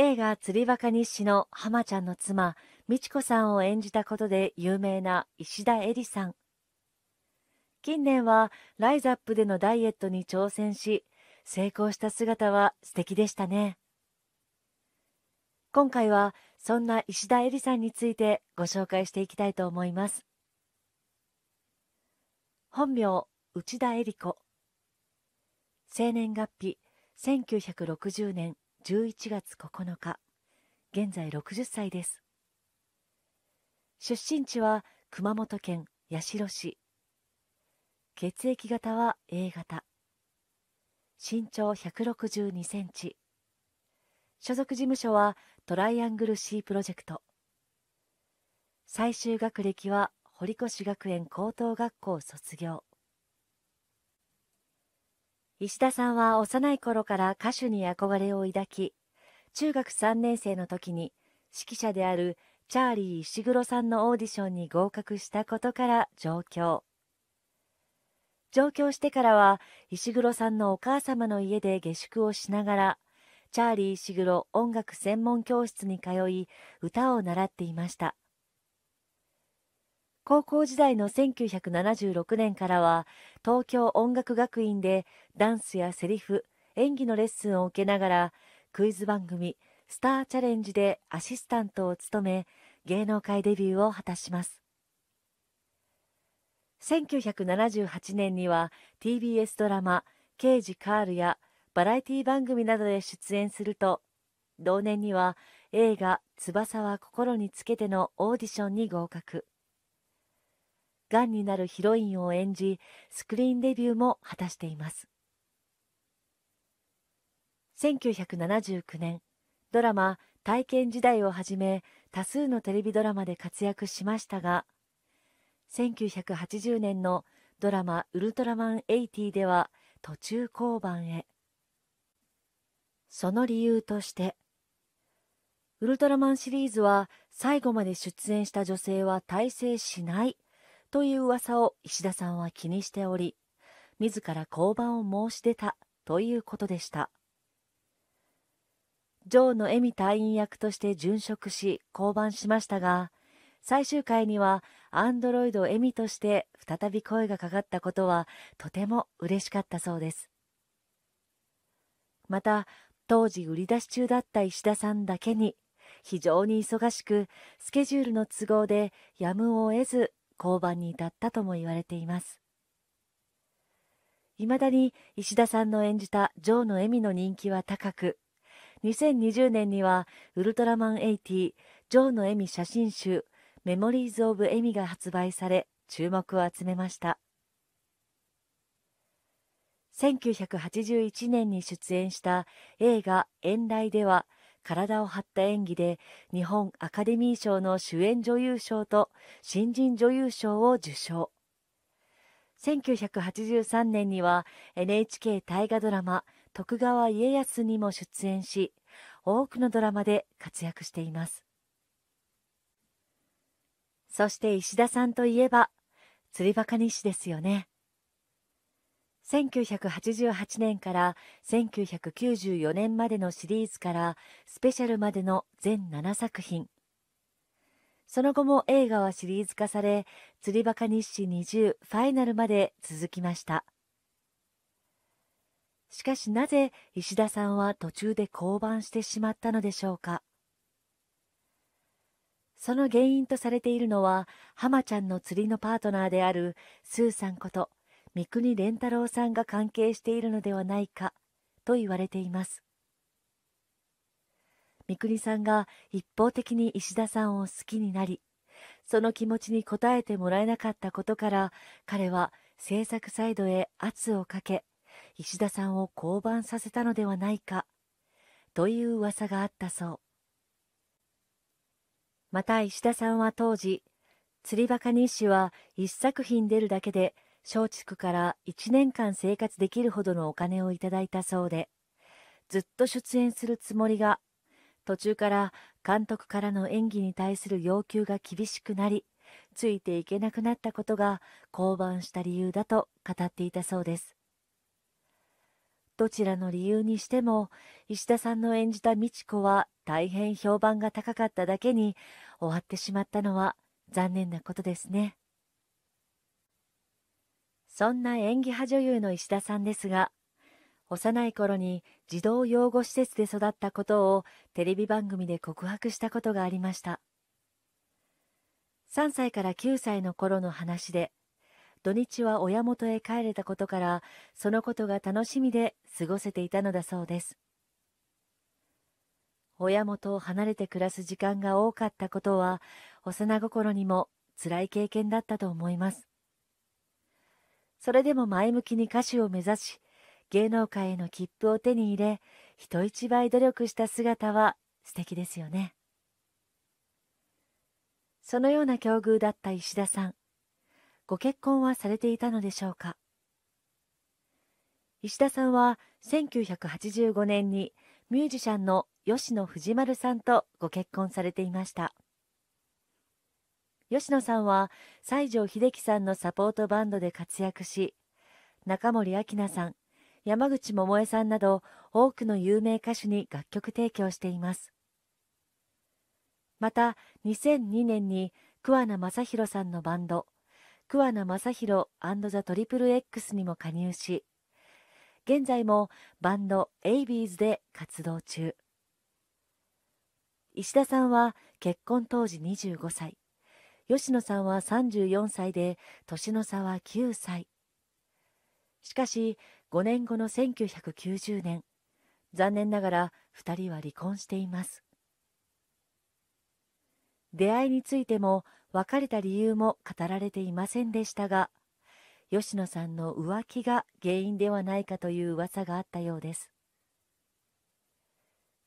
映画「釣りバカ日誌」の浜ちゃんの妻美智子さんを演じたことで有名な石田絵里さん近年はライザップでのダイエットに挑戦し成功した姿は素敵でしたね今回はそんな石田え里さんについてご紹介していきたいと思います本名内田絵里子生年月日1960年11月9日現在60歳です出身地は熊本県八代市血液型は A 型身長162センチ所属事務所はトライアングル C プロジェクト最終学歴は堀越学園高等学校卒業石田さんは幼い頃から歌手に憧れを抱き、中学3年生の時に指揮者であるチャーリー石黒さんのオーディションに合格したことから上京。上京してからは石黒さんのお母様の家で下宿をしながら、チャーリー石黒音楽専門教室に通い、歌を習っていました。高校時代の1976年からは、東京音楽学院でダンスやセリフ、演技のレッスンを受けながら、クイズ番組、スターチャレンジでアシスタントを務め、芸能界デビューを果たします。1978年には TBS ドラマ「刑事カール」やバラエティ番組などで出演すると同年には映画「翼は心につけて」のオーディションに合格がんになるヒロインを演じスクリーンデビューも果たしています1979年ドラマ「体験時代」をはじめ多数のテレビドラマで活躍しましたが1980年のドラマ「ウルトラマン80」では途中降板へその理由としてウルトラマンシリーズは最後まで出演した女性は大成しないという噂を石田さんは気にしており、自ら降板を申し出たということでした。ーの恵美隊員役として殉職し降板しましたが、最終回にはアンドロイド恵美として再び声がかかったことはとても嬉しかったそうです。また、当時売り出し中だった石田さんだけに、非常に忙しく、スケジュールの都合でやむを得ず交番に至ったとも言われていますいまだに石田さんの演じたジョーの笑み」の人気は高く2020年にはウルトラマン80ジョーの笑み」写真集メモリーズ・オブ・エミが発売され注目を集めました1981年に出演した映画「遠雷」では「体を張った演技で日本アカデミー賞の主演女優賞と新人女優賞を受賞1983年には NHK 大河ドラマ「徳川家康」にも出演し多くのドラマで活躍していますそして石田さんといえば釣りバカ日誌ですよね1988年から1994年までのシリーズからスペシャルまでの全7作品その後も映画はシリーズ化され釣りバカ日誌20ファイナルまで続きましたしかしなぜ石田さんは途中で降板してしまったのでしょうかその原因とされているのは、ハマちゃんの釣りのパートナーであるスーさんこと三国連太郎さんが関係しているのではないかと言われています三国さんが一方的に石田さんを好きになりその気持ちに応えてもらえなかったことから彼は制作サイドへ圧をかけ石田さんを降板させたのではないかという噂があったそうまた石田さんは当時釣りバカ日誌は一作品出るだけで松竹から1年間生活できるほどのお金をいただいたそうで、ずっと出演するつもりが、途中から監督からの演技に対する要求が厳しくなり、ついていけなくなったことが降板した理由だと語っていたそうです。どちらの理由にしても、石田さんの演じた美智子は大変評判が高かっただけに、終わってしまったのは残念なことですね。そんな演技派女優の石田さんですが、幼い頃に児童養護施設で育ったことをテレビ番組で告白したことがありました。3歳から9歳の頃の話で、土日は親元へ帰れたことから、そのことが楽しみで過ごせていたのだそうです。親元を離れて暮らす時間が多かったことは、幼心にも辛い経験だったと思います。それでも前向きに歌手を目指し、芸能界への切符を手に入れ、人一倍努力した姿は素敵ですよね。そのような境遇だった石田さん。ご結婚はされていたのでしょうか。石田さんは1985年にミュージシャンの吉野藤丸さんとご結婚されていました。吉野さんは西城秀樹さんのサポートバンドで活躍し、中森明菜さん、山口百恵さんなど多くの有名歌手に楽曲提供しています。また、2002年に桑名正宏さんのバンド、桑名正宏ザ・トリプル X にも加入し、現在もバンドエイビーズで活動中。石田さんは結婚当時25歳。吉野さんは34歳で、年の差は9歳。しかし、5年後の1990年、残念ながら2人は離婚しています。出会いについても別れた理由も語られていませんでしたが、吉野さんの浮気が原因ではないかという噂があったようです。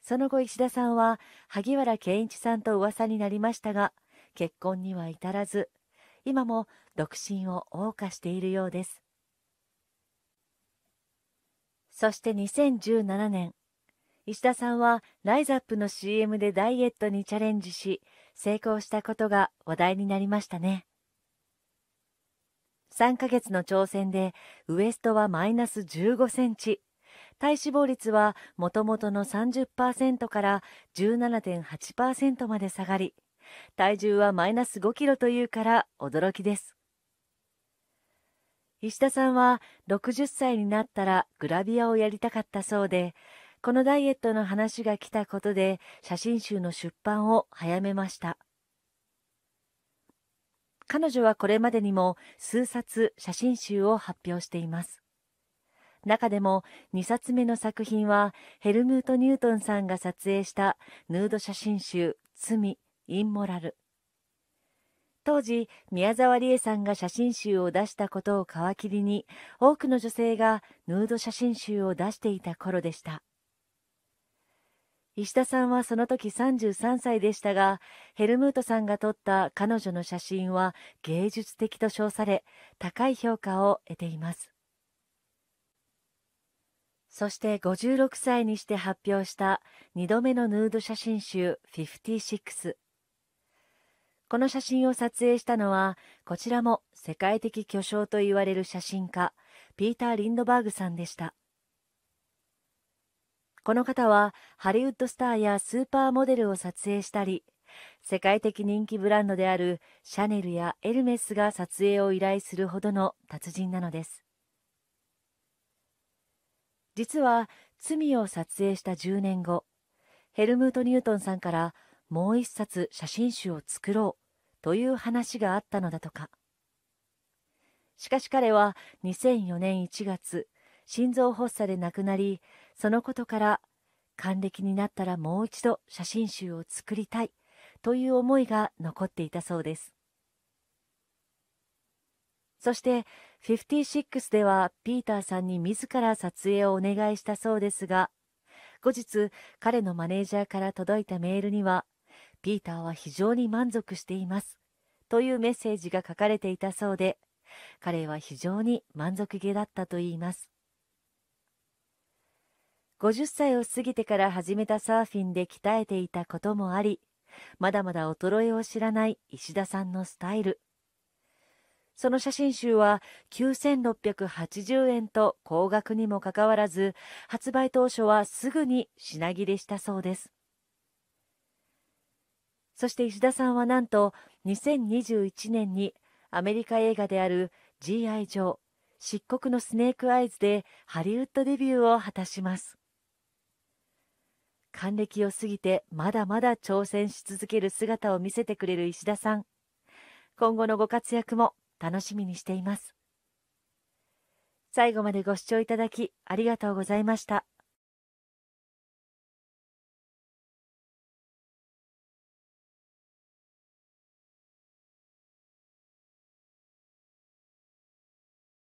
その後石田さんは萩原健一さんと噂になりましたが、結婚には至らず、今も独身を謳歌しているようです。そして2017年、石田さんはライザップの CM でダイエットにチャレンジし、成功したことが話題になりましたね。3ヶ月の挑戦でウエストはマイナス15センチ、体脂肪率はもともとの30%から17.8%まで下がり、体重はマイナス5キロというから驚きです石田さんは60歳になったらグラビアをやりたかったそうでこのダイエットの話が来たことで写真集の出版を早めました彼女はこれまでにも数冊写真集を発表しています中でも2冊目の作品はヘルムート・ニュートンさんが撮影したヌード写真集「罪」インモラル当時宮沢りえさんが写真集を出したことを皮切りに多くの女性がヌード写真集を出していた頃でした石田さんはその時33歳でしたがヘルムートさんが撮った彼女の写真は芸術的と称され高い評価を得ていますそして56歳にして発表した2度目のヌード写真集「56」この写真を撮影したのは、こちらも世界的巨匠と言われる写真家、ピーター・リンドバーグさんでした。この方は、ハリウッドスターやスーパーモデルを撮影したり、世界的人気ブランドであるシャネルやエルメスが撮影を依頼するほどの達人なのです。実は罪を撮影した10年後ヘルムート・ニュートンさんからもう一冊写真集を作ろうという話があったのだとかしかし彼は2004年1月心臓発作で亡くなりそのことから還暦になったらもう一度写真集を作りたいという思いが残っていたそうですそして56ではピーターさんに自ら撮影をお願いしたそうですが後日彼のマネージャーから届いたメールにはピーターは非常に満足しています。というメッセージが書かれていたそうで、彼は非常に満足げだったといいます。50歳を過ぎてから始めたサーフィンで鍛えていたこともあり、まだまだ衰えを知らない石田さんのスタイル。その写真集は9680円と高額にもかかわらず、発売当初はすぐに品切れしたそうです。そして石田さんはなんと2021年にアメリカ映画である G.I. ジョー漆黒のスネークアイズでハリウッドデビューを果たします還暦を過ぎてまだまだ挑戦し続ける姿を見せてくれる石田さん今後のご活躍も楽しみにしています最後までご視聴いただきありがとうございました